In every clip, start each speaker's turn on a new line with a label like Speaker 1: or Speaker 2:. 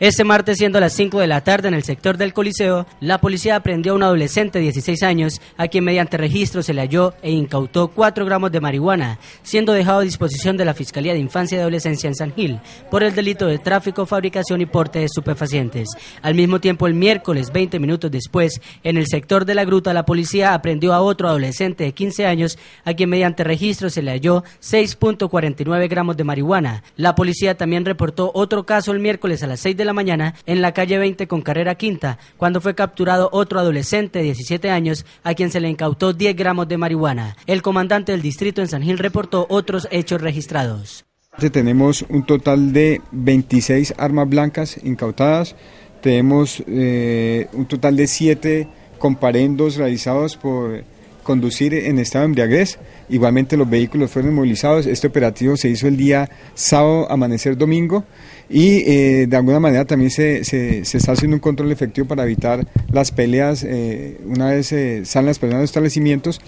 Speaker 1: Este martes, siendo las 5 de la tarde en el sector del Coliseo, la policía aprendió a un adolescente de 16 años a quien mediante registro se le halló e incautó 4 gramos de marihuana, siendo dejado a disposición de la Fiscalía de Infancia y Adolescencia en San Gil por el delito de tráfico, fabricación y porte de estupefacientes. Al mismo tiempo, el miércoles, 20 minutos después, en el sector de la Gruta, la policía aprendió a otro adolescente de 15 años a quien mediante registro se le halló 6.49 gramos de marihuana. La policía también reportó otro caso el miércoles a las 6 de la mañana en la calle 20 con carrera quinta, cuando fue capturado otro adolescente de 17 años a quien se le incautó 10 gramos de marihuana. El comandante del distrito en San Gil reportó otros hechos registrados.
Speaker 2: Tenemos un total de 26 armas blancas incautadas, tenemos eh, un total de 7 comparendos realizados por conducir en estado de embriaguez. Igualmente los vehículos fueron movilizados. Este operativo se hizo el día sábado, amanecer domingo y eh, de alguna manera también se, se, está haciendo un control efectivo para evitar las peleas eh, una vez eh, salen las personas de establecimientos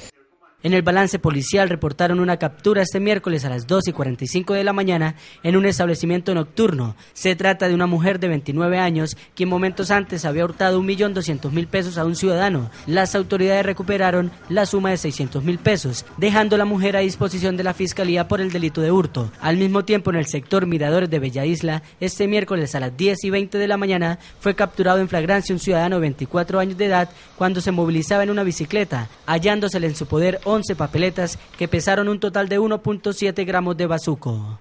Speaker 1: en el balance policial reportaron una captura este miércoles a las 2 y 45 de la mañana en un establecimiento nocturno. Se trata de una mujer de 29 años quien momentos antes había hurtado 1.200.000 pesos a un ciudadano. Las autoridades recuperaron la suma de 600.000 pesos, dejando a la mujer a disposición de la fiscalía por el delito de hurto. Al mismo tiempo, en el sector Miradores de Bella Isla, este miércoles a las 10 y 20 de la mañana fue capturado en flagrancia un ciudadano de 24 años de edad cuando se movilizaba en una bicicleta, hallándosele en su poder 11 papeletas que pesaron un total de 1.7 gramos de bazuco.